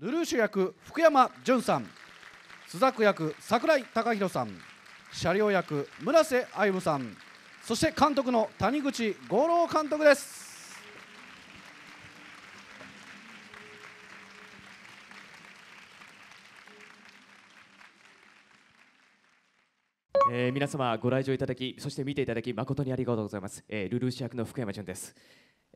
ルルーシュ役福山潤さん朱雀役櫻井貴弘さん車両役村瀬歩さんそして監督の谷口五郎監督ですえー、皆様ご来場いただきそして見ていただき誠にありがとうございます、えー、ルルーシ役の福山潤です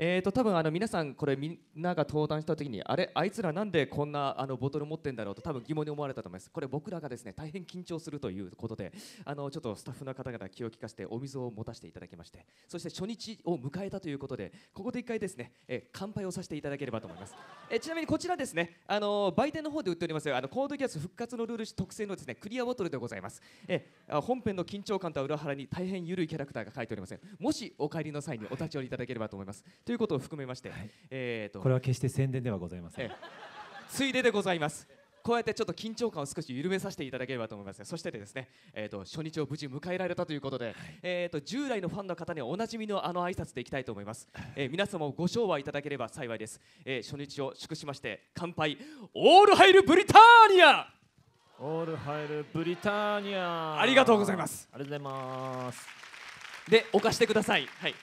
えーと、多分あの皆さんこれみんなが登壇した時にあれあいつらなんでこんなあのボトル持ってんだろうと多分疑問に思われたと思いますこれ僕らがですね大変緊張するということであのちょっとスタッフの方々気を利かせてお水を持たせていただきましてそして初日を迎えたということでここで一回ですね、えー、乾杯をさせていただければと思います、えー、ちなみにこちらですねあの売店の方で売っておりますあのコードギャス復活のルール特製のですねクリアボトルでございます、えー、本編の緊張感とは裏腹に大変緩いキャラクターが書いておりませんもしお帰りの際にお立ち寄りいただければと思います、ということを含めまして、はい、えーと、これは決して宣伝ではございません、えー、ついででございますこうやってちょっと緊張感を少し緩めさせていただければと思います、そしてですね、えーと、初日を無事迎えられたということで、はい、えーと、従来のファンの方にはおなじみのあの挨拶でいきたいと思います、えー、皆様ご賞和いただければ幸いです、えー、初日を祝しまして乾杯オールハイルブリターニアオールハイルブリターニアありがとうございますありがとうございますで、お貸してくださいはい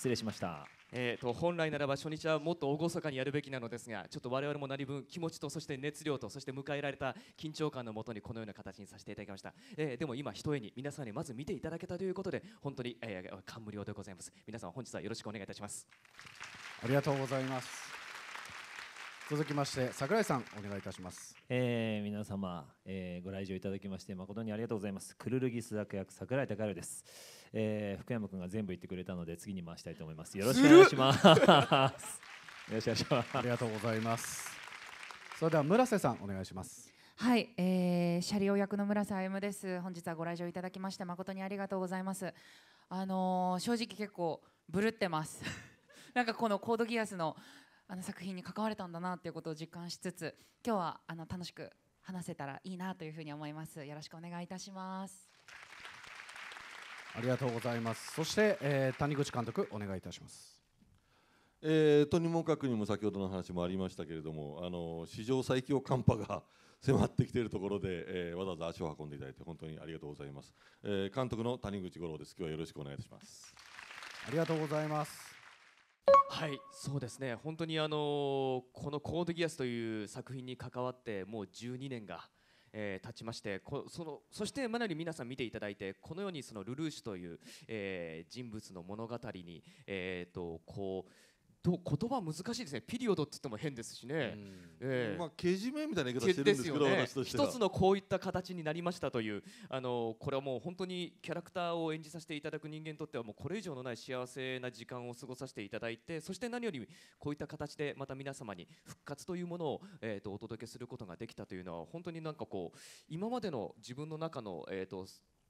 失礼しました。えーと、本来ならば初日はもっと厳かにやるべきなのですがちょっと我々も何分気持ちとそして熱量とそして迎えられた緊張感のもとにこのような形にさせていただきました、えー、でも今ひとえに皆さんにまず見ていただけたということで本当に、えー、感無量でございます皆さん本日はよろしくお願いいたしますありがとうございます続きまして桜井さんお願いいたします、えー、皆様、えー、ご来場いただきまして誠にありがとうございますクルルギス悪役桜井孝弘です、えー、福山君が全部言ってくれたので次に回したいと思いますよろしくお願いしますよろしくお願いしますありがとうございますそれでは村瀬さんお願いしますはい、えー、シャリオ役の村瀬歩です。本日はご来場いただきまして誠にありがとうございます。あのー、正直結構ぶるってます。なんかこのコードギアスのあの作品に関われたんだなっていうことを実感しつつ今日はあの楽しく話せたらいいなというふうに思いますよろしくお願いいたしますありがとうございますそして、えー、谷口監督お願いいたしますえー、とにもかくにも先ほどの話もありましたけれどもあの史上最強寒波が迫ってきているところで、えー、わざわざ足を運んでいただいて本当にありがとうございます、えー、監督の谷口五郎です今日はよろしくお願いしますありがとうございますはいそうですね本当にあのこの「コードギアス」という作品に関わってもう12年が、えー、経ちましてこそのそしてまなり皆さん見ていただいてこのようにそのルルーシュという、えー、人物の物語に、えーとこうと言葉難しいですねピリオドって言っても変ですしね、えー、まあ、けじめみたいな言い方してるんですけど、ね、一つのこういった形になりましたというあのこれはもう本当にキャラクターを演じさせていただく人間にとってはもうこれ以上のない幸せな時間を過ごさせていただいてそして何よりこういった形でまた皆様に復活というものを、えーと、お届けすることができたというのは本当になんかこう今までの自分の中の、えーと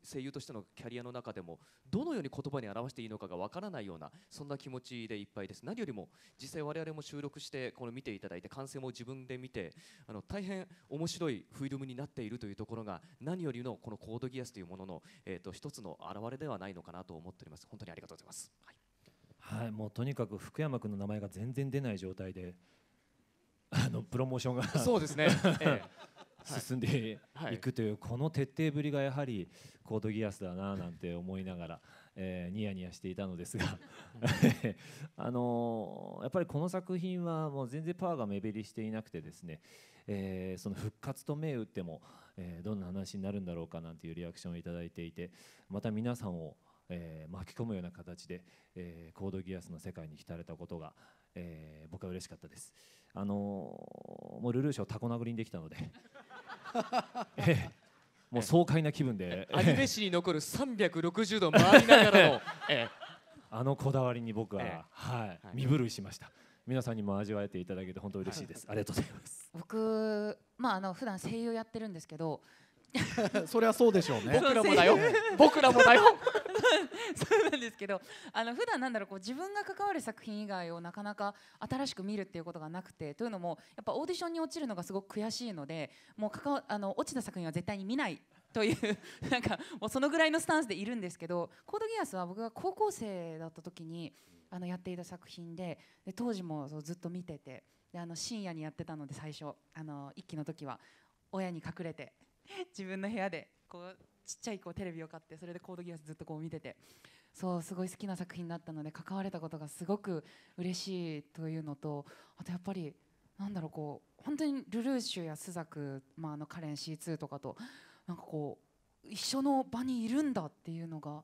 声優としてのキャリアの中でもどのように言葉に表していいのかがわからないようなそんな気持ちでいっぱいです何よりも実際我々も収録してこの見ていただいて完成も自分で見てあの大変面白いフィルムになっているというところが何よりのこのコードギアスというものの、えーと、一つの表れではないのかなと思っております本当にありがとうございます、はい、はい、もうとにかく福山君の名前が全然出ない状態であのプロモーションがそうですね、ええ進んでいくという、この徹底ぶりがやはりコードギアスだななんて思いながら、えニヤニヤしていたのですが あのやっぱりこの作品はもう全然パワーが目減りしていなくてですね、えその復活と銘打っても、えどんな話になるんだろうかなんていうリアクションを頂いていてまた皆さんをえー、巻き込むような形で、えー、コードギアスの世界に浸れたことが、えー、僕は嬉しかったです。あのもうルルーショをタコ殴りにできたので、えー、もう爽快な気分で、アニメ史に残る360度回りながらの、えー、あのこだわりに僕は、えー、はい、身震いしました。皆さんにも味わえていただけて本当嬉しいです。ありがとうございます。僕まああの普段声優やってるんですけど、そりゃそうでしょうね。僕らもだよ。僕らもだよ。そうなんですけど、あの普段なんだろうこう自分が関わる作品以外をなかなか新しく見るっていうことがなくて、というのもやっぱオーディションに落ちるのがすごく悔しいので、もう関わあの落ちた作品は絶対に見ないというなんかもうそのぐらいのスタンスでいるんですけど、コードギアスは僕が高校生だった時にあのやっていた作品で、で当時もずっと見てて、であの深夜にやってたので最初あの一期の時は親に隠れて。自分の部屋でこうちっちゃいこうテレビを買ってそれでコードギアスずっとこう見ててそうすごい好きな作品だったので関われたことがすごく嬉しいというのとあとやっぱりなんだろうこう本当にルルーシュやスザク、まあ、あのカレン C2 とかとなんかこう一緒の場にいるんだっていうのが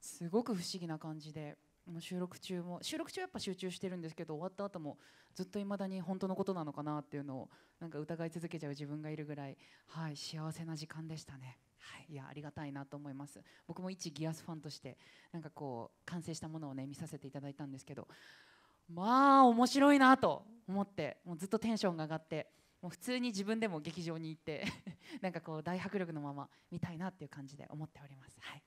すごく不思議な感じで収録中も収録中やっぱ集中してるんですけど終わった後もずっといまだに本当のことなのかなっていうのをなんか疑い続けちゃう自分がいるぐらい、はい、幸せな時間でしたね。はい、いやありがたいなと思います僕も一ギアスファンとしてなんかこう完成したものをね見させていただいたんですけどまあ面白いなと思ってもうずっとテンションが上がってもう普通に自分でも劇場に行って なんかこう大迫力のまま見たいなっていう感じで思っております。はい